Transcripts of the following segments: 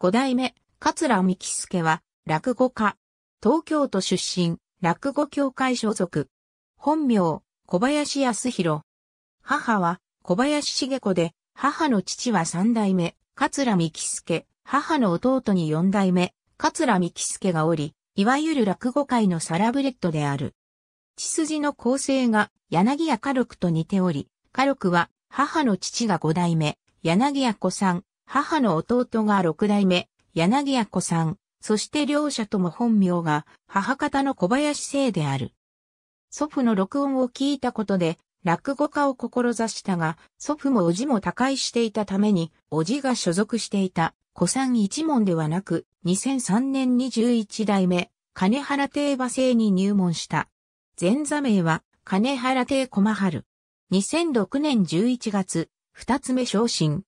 五代目、桂三木助は、落語家。東京都出身、落語協会所属。本名、小林康弘。母は、小林茂子で、母の父は三代目、桂三木助。母の弟に四代目、桂三木助がおり、いわゆる落語界のサラブレッドである。血筋の構成が、柳家家禄と似ており、家禄は、母の父が五代目、柳家子さん、母の弟が六代目、柳屋子さん、そして両者とも本名が母方の小林姓である。祖父の録音を聞いたことで、落語家を志したが、祖父も叔父も他界していたために、叔父が所属していた古参一門ではなく、2003年に11代目、金原亭馬姓に入門した。前座名は、金原亭駒春。2006年11月、二つ目昇進。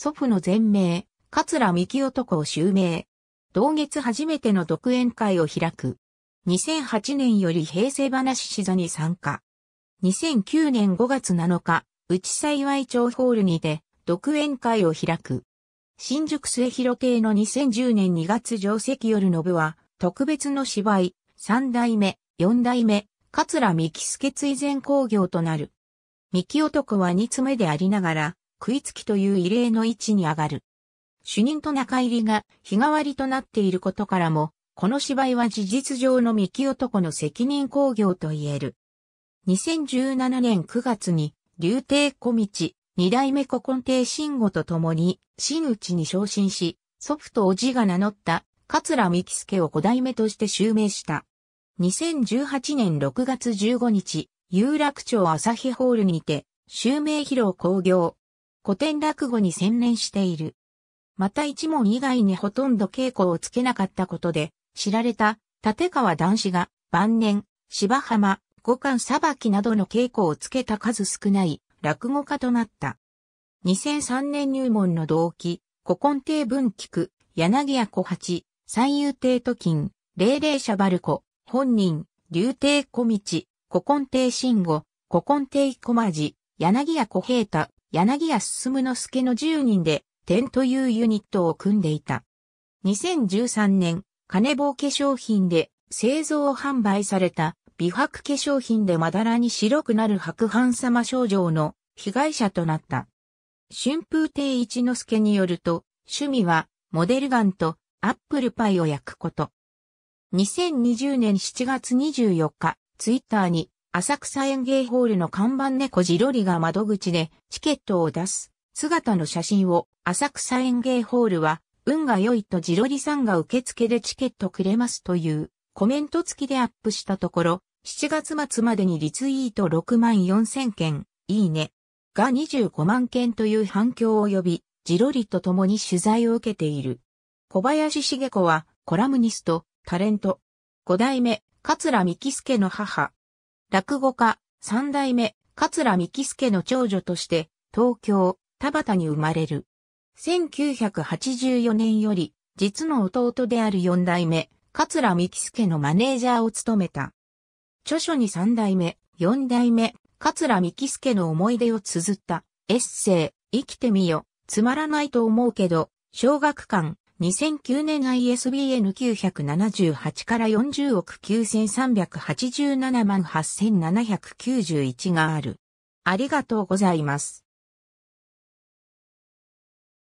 祖父の全名、桂木男を襲名。同月初めての独演会を開く。2008年より平成話し座に参加。2009年5月7日、内幸町ホールにて、独演会を開く。新宿末広亭の2010年2月上席夜の部は、特別の芝居、三代目、四代目、桂三木助追善工業となる。三木男は二つ目でありながら、食いつきという異例の位置に上がる。主任と中入りが日替わりとなっていることからも、この芝居は事実上の三木男の責任工業と言える。2017年9月に、竜帝小道、二代目古今帝慎吾と共に、真内に昇進し、祖父と叔父が名乗った、桂三木助を五代目として襲名した。2018年6月15日、有楽町朝日ホールにて、襲名披露工業。古典落語に専念している。また一門以外にほとんど稽古をつけなかったことで、知られた立川男子が晩年、芝浜、五冠さばきなどの稽古をつけた数少ない落語家となった。2003年入門の動機、古今亭文菊、柳屋小八、三遊亭都金、霊霊者バルコ、本人、竜亭小道、古今亭慎吾、古今亭小間寺、柳屋小平太、柳谷進之助の10人で、点というユニットを組んでいた。2013年、金棒化粧品で製造販売された美白化粧品でまだらに白くなる白斑様症状の被害者となった。春風亭一之助によると、趣味はモデルガンとアップルパイを焼くこと。2020年7月24日、ツイッターに浅草園芸ホールの看板猫ジロリが窓口でチケットを出す姿の写真を浅草園芸ホールは運が良いとジロリさんが受付でチケットくれますというコメント付きでアップしたところ7月末までにリツイート6万4000件、いいねが25万件という反響を呼びジロリと共に取材を受けている小林茂子はコラムニスト、タレント、5代目、桂三木助の母、落語家、三代目、桂幹助の長女として、東京、田畑に生まれる。1984年より、実の弟である四代目、桂幹助のマネージャーを務めた。著書に三代目、四代目、桂幹助の思い出を綴った、エッセイ、生きてみよ、つまらないと思うけど、小学館、2009年 ISBN 978から40億9387万8791がある。ありがとうございます。